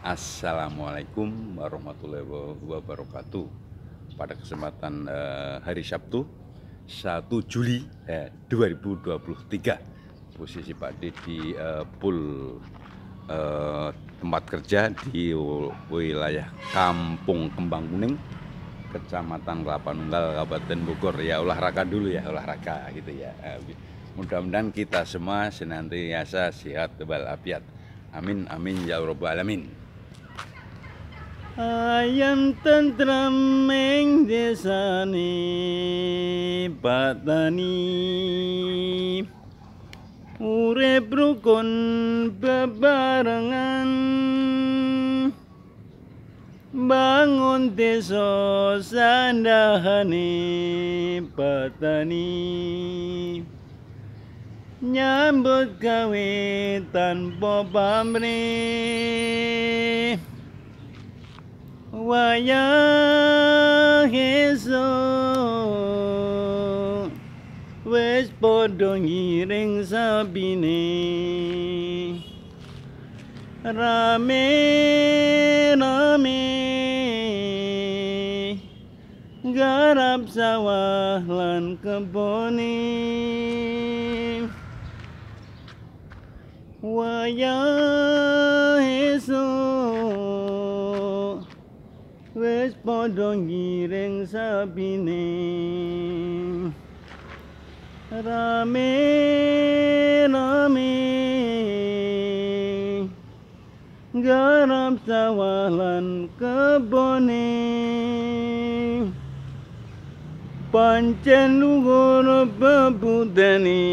Assalamualaikum warahmatullahi wabarakatuh. Pada kesempatan eh, hari Sabtu 1 Juli eh, 2023 posisi Pak Dedi eh, pool eh, tempat kerja di wilayah Kampung Kembang Kuning Kecamatan Kelapa Nunggal Kabupaten Bogor ya olahraga dulu ya olahraga gitu ya eh, mudah-mudahan kita semua senantiasa sehat tebal afiat amin amin ya robbal alamin Ayam tentram ing desane batani Urip rukun bebarengan Bangun teso sandahane batani Nyambut gawe tanpa pamrih wayah Yesus wes padha ngiring sabine rame rame garap sawah lan keboni, Wahyu wis padha ngiring sabine rame rame garam sawalan kebone pancen luhur badani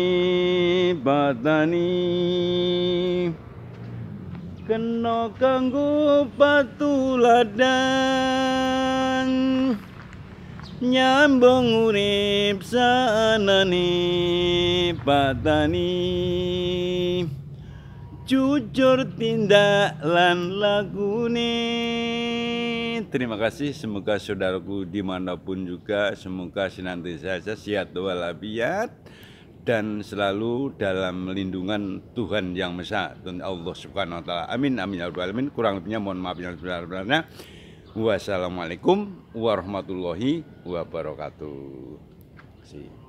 kena kanggo patuladan nyambung urip sanane patani jujur tindak lan lagune terima kasih semoga saudaraku dimanapun juga semoga senantiasa sehat walafiat dan selalu dalam lindungan Tuhan yang Maha dan Allah Subhanahu wa taala. Amin amin ya alamin. Kurang lebihnya mohon maaf yang sebenarnya. Wassalamualaikum warahmatullahi wabarakatuh. See.